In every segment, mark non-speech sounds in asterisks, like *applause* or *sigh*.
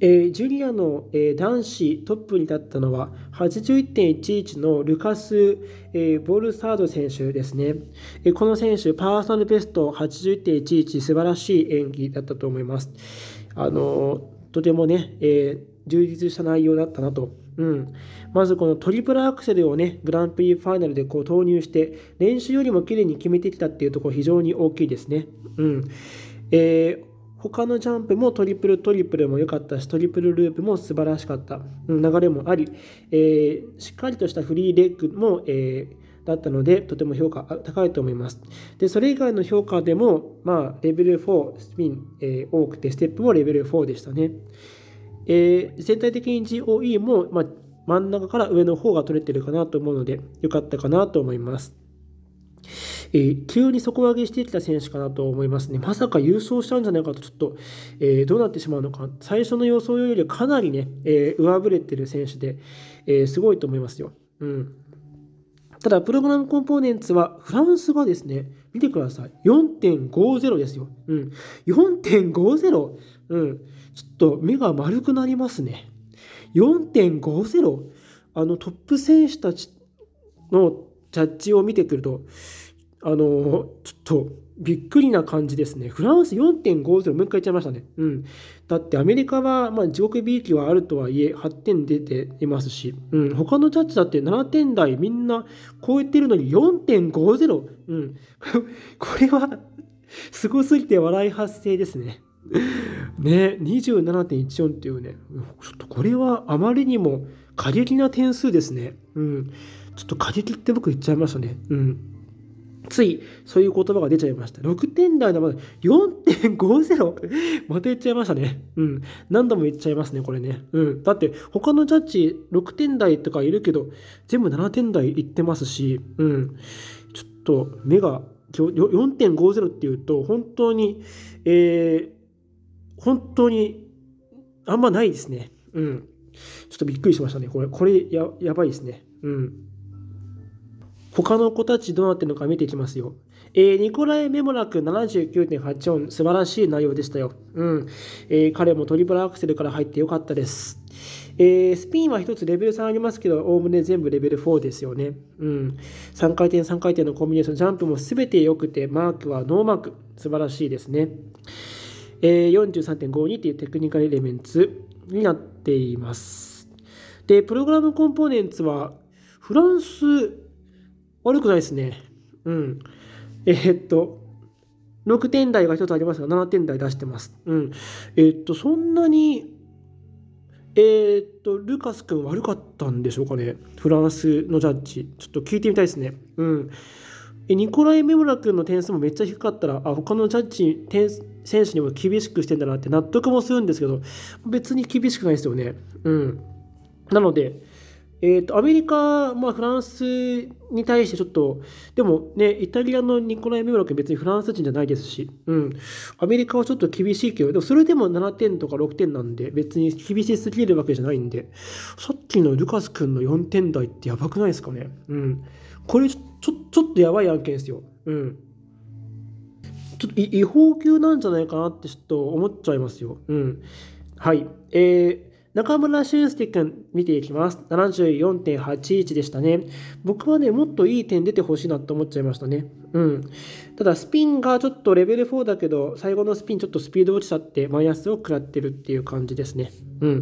えー、ジュリアの、えー、男子トップに立ったのは81.11のルカス、えー、ボルサード選手ですね、えこの選手パーソナルベスト81.11素晴らしい演技だったと思いますあのとてもね、え充実した内容だったなと、うん、まずこのトリプルアクセルをねグランプリファイナルでこう投入して練習よりも綺麗に決めてきたっていうところ非常に大きいですね、うんえー他のジャンプもトリプルトリプルも良かったし、トリプルループも素晴らしかった、うん、流れもあり、えー、しっかりとしたフリーレッグも、えー、だったので、とても評価高いと思います。で、それ以外の評価でも、まあ、レベル4、スピン、えー、多くて、ステップもレベル4でしたね。えー、全体的に GOE も、まあ、真ん中から上の方が取れてるかなと思うので、良かったかなと思います。えー、急に底上げしてきた選手かなと思いますね。まさか優勝しちゃうんじゃないかと、ちょっと、えー、どうなってしまうのか、最初の予想よりかなりね、えー、上振れてる選手で、えー、すごいと思いますよ。うん。ただ、プログラムコンポーネンツは、フランスがですね、見てください。4.50ですよ。うん。4.50! うん。ちょっと目が丸くなりますね。4.50! あの、トップ選手たちのジャッジを見てくると、あのちょっとびっくりな感じですね。フランス4.50、もう一回言っちゃいましたね。うん。だってアメリカは、まあ、地獄びいきはあるとはいえ、8点出ていますし、うん。他のジャッジだって7点台みんな超えてるのに4.50。うん。*laughs* これはすごすぎて笑い発生ですね。ね、27.14っていうね、ちょっとこれはあまりにも過激な点数ですね。うん。ちょっと過激って僕言っちゃいましたね。うん。ついそういう言葉が出ちゃいました。6点台のまだ 4.50! *laughs* また言っちゃいましたね。うん。何度も言っちゃいますね、これね。うん。だって他のジャッジ6点台とかいるけど、全部7点台いってますし、うん。ちょっと目が、4.50っていうと、本当に、えー、本当にあんまないですね。うん。ちょっとびっくりしましたね。これ、これや、やばいですね。うん。他の子たちどうなってるのか見ていきますよ。えー、ニコライ・メモラク79.84、素晴らしい内容でしたよ。うん。えー、彼もトリプルアクセルから入ってよかったです。えー、スピンは1つレベル3ありますけど、おおむね全部レベル4ですよね。うん。3回転、3回転のコンビネーション、ジャンプも全て良くて、マークはノーマーク。素晴らしいですね。えー、43.52っていうテクニカルエレメンツになっています。で、プログラムコンポーネンツは、フランス悪くないですね。うん。えー、っと、6点台が1つありますが、7点台出してます。うん。えー、っと、そんなに、えー、っと、ルカス君悪かったんでしょうかね。フランスのジャッジ。ちょっと聞いてみたいですね。うん。えニコライ・メモラ君の点数もめっちゃ低かったら、あ他のジャッジ点、選手にも厳しくしてんだなって納得もするんですけど、別に厳しくないですよね。うん。なので、えーと、アメリカ、まあ、フランスに対してちょっと、でもね、イタリアのニコライ・メブラ君、別にフランス人じゃないですし、うん、アメリカはちょっと厳しいけど、でもそれでも7点とか6点なんで、別に厳しすぎるわけじゃないんで、さっきのルカス君の4点台ってやばくないですかね。うん、これちょ、ちょちょっとやばい案件ですよ。うんちょっと違法級なんじゃないかなってちょっと思っちゃいますよ。うん。はい。えー中村俊介くん見ていきます。74.81でしたね。僕はね、もっといい点出てほしいなと思っちゃいましたね。うん。ただ、スピンがちょっとレベル4だけど、最後のスピンちょっとスピード落ちちゃって、マイナスを食らってるっていう感じですね。うん。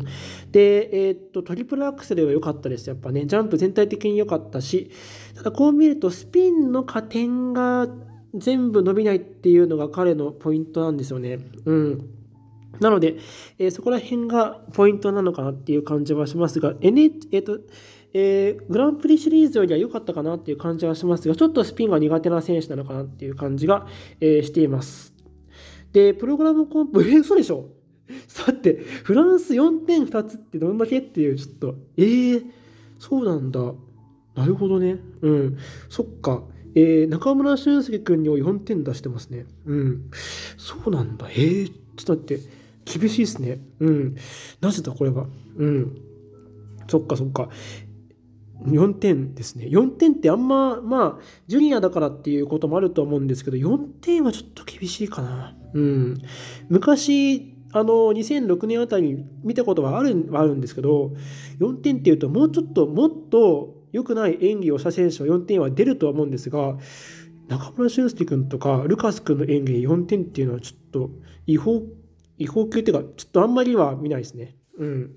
で、えー、っと、トリプルアクセルは良かったです。やっぱね、ジャンプ全体的に良かったし、ただこう見ると、スピンの加点が全部伸びないっていうのが彼のポイントなんですよね。うん。なので、えー、そこら辺がポイントなのかなっていう感じはしますが、n えーとえー、グランプリシリーズよりは良かったかなっていう感じはしますが、ちょっとスピンが苦手な選手なのかなっていう感じが、えー、しています。で、プログラムコンプ、*laughs* えー、嘘でしょさて、フランス4点2つってどんだけっていう、ちょっと、えー、そうなんだ。なるほどね。うん。そっか。えー、中村俊輔君にも4点出してますね。うん。そうなんだ。えー、ちょっと待って。厳しいですね。うん。なぜだ、これは。うん。そっかそっか。4点ですね。4点ってあんま、まあ、ジュニアだからっていうこともあると思うんですけど、4点はちょっと厳しいかな。うん。昔、あの、2006年あたりに見たことはあるはあるんですけど、4点っていうと、もうちょっと、もっと良くない演技をした選手は4点は出るとは思うんですが、中村俊輔君とか、ルカス君の演技で4点っていうのはちょっと違法違法級っていうか、ちょっとあんまりは見ないですね。うん。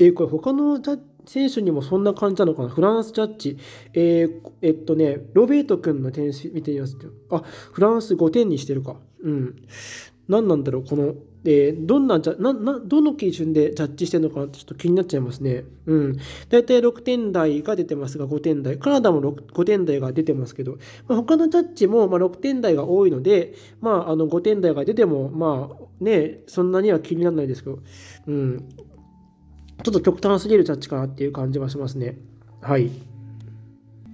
えー、これ他のジャ選手にもそんな感じなのかなフランスジャッジ。えー、えっとね、ロベート君の点数見てみますあ、フランス5点にしてるか。うん。何なんだろう、このでどんなじゃななどの基準でジャッジしてるのかってちょっと気になっちゃいますね。うん。大体6点台が出てますが、5点台。カナダも5点台が出てますけど、まあ、他のジャッジもま6点台が多いので、まあ、あの5点台が出ても、まあね、そんなには気にならないですけど、うん。ちょっと極端すぎるジャッジかなっていう感じはしますね。はい。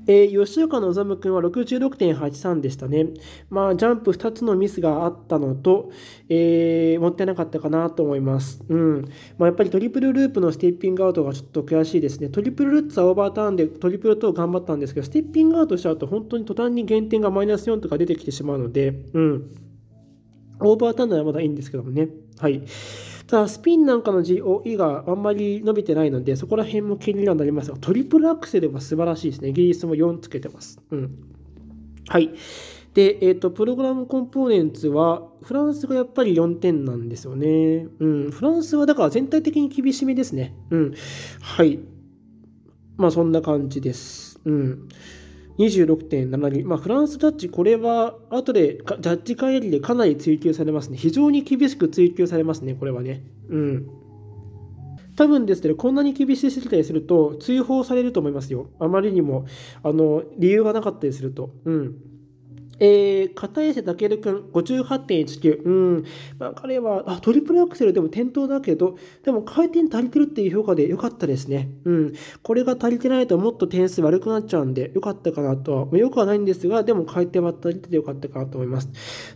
えー、吉岡望君は66.83でしたね。まあ、ジャンプ2つのミスがあったのと、えー、ってなかったかなと思います。うん。まあ、やっぱりトリプルループのステッピングアウトがちょっと悔しいですね。トリプルルッツはオーバーターンでトリプルトー頑張ったんですけど、ステッピングアウトしちゃうと本当に途端に減点がマイナス4とか出てきてしまうので、うん。オーバーターンならまだいいんですけどもね。はい。ただ、スピンなんかの GOE があんまり伸びてないので、そこら辺も気にはなりますが、トリプルアクセルは素晴らしいですね。イギリスも4つけてます。うん。はい。で、えっ、ー、と、プログラムコンポーネンツは、フランスがやっぱり4点なんですよね。うん。フランスはだから全体的に厳しめですね。うん。はい。まあ、そんな感じです。うん。26.72、まあ、フランスジャッジ、これは後でジャッジ会議でかなり追及されますね。非常に厳しく追及されますね、これはね。うん。多分ですけど、こんなに厳しい指定すると、追放されると思いますよ。あまりにも、あの、理由がなかったりすると。うん。えー、片瀬たけるくん、58.19。うん。まあ、彼は、あ、トリプルアクセルでも転倒だけど、でも回転足りてるっていう評価で良かったですね。うん。これが足りてないともっと点数悪くなっちゃうんで、良かったかなとは、まあ、良くはないんですが、でも回転は足りてて良かったかなと思います。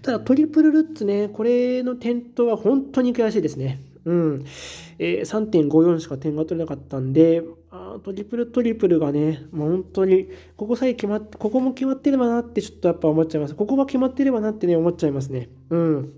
ただ、トリプルルッツね、これの転倒は本当に悔しいですね。うん。えー、3.54しか点が取れなかったんで、あトリプルトリプルがね、もう本当に、ここさえ決まって、ここも決まってればなってちょっとやっぱ思っちゃいます。ここは決まってればなってね、思っちゃいますね。うん。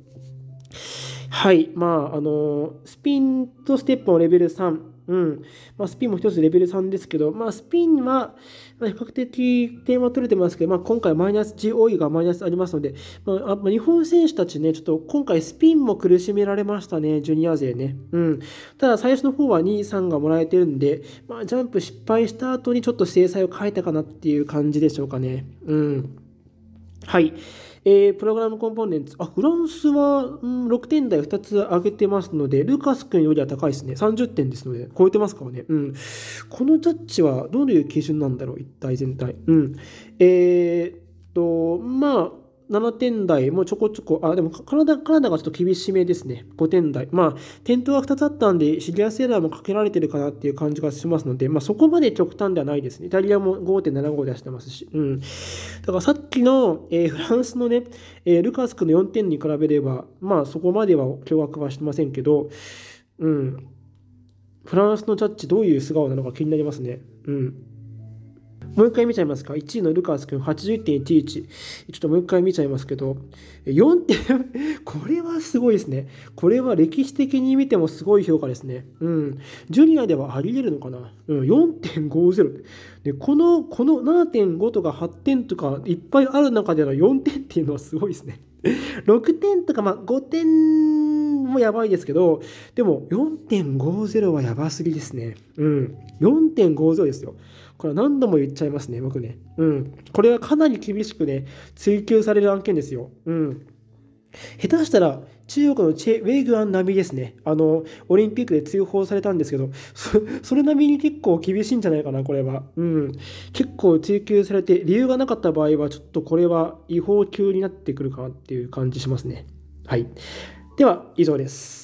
はい。まあ、あのー、スピンとステップのレベル3。うん。まあ、スピンも一つレベル3ですけど、まあ、スピンは、比較的点は取れてますけど、まあ、今回マイナス GOE がマイナスありますので、まあ、まあ、日本選手たちね、ちょっと今回スピンも苦しめられましたね、ジュニア勢ね。うん。ただ、最初の方は2、3がもらえてるんで、まあ、ジャンプ失敗した後にちょっと制裁を変えたかなっていう感じでしょうかね。うん。はい。えー、プログラムコンポーネンツ、あ、フランスは、うん、6点台2つ上げてますので、ルカス君よりは高いですね。30点ですので、超えてますからね。うん。このジャッジはどういう基準なんだろう、一体全体。うん。えー、っと、まあ、7点台もちょこちょこ、あ、でも体、がちょっと厳しめですね。5点台。まあ、点灯が2つあったんで、シリアスエラーもかけられてるかなっていう感じがしますので、まあ、そこまで極端ではないですね。イタリアも5.75出してますし。うん。だからさっきの、えー、フランスのね、えー、ルカスクの4点に比べれば、まあ、そこまでは驚愕はしてませんけど、うん。フランスのジャッジ、どういう素顔なのか気になりますね。うん。もう一回見ちゃいますか。1位のルカース君、81.11。ちょっともう一回見ちゃいますけど、4点 *laughs* これはすごいですね。これは歴史的に見てもすごい評価ですね。うん。ジュニアではあり得るのかな。うん、4.50。で、この、この7.5とか8点とかいっぱいある中での4点っていうのはすごいですね。6点とか、まあ、5点もやばいですけど、でも4.50はやばすぎですね。うん。4.50ですよ。これ何度も言っちゃいますね、僕ね。うん。これはかなり厳しくね、追求される案件ですよ。うん。下手したら中国のチェ・ウェイグアン並みですね。あの、オリンピックで追放されたんですけど、そそれ並みに結構厳しいんじゃないかな、これは。うん。結構追及されて、理由がなかった場合は、ちょっとこれは違法級になってくるかなっていう感じしますね。はい。では以上です。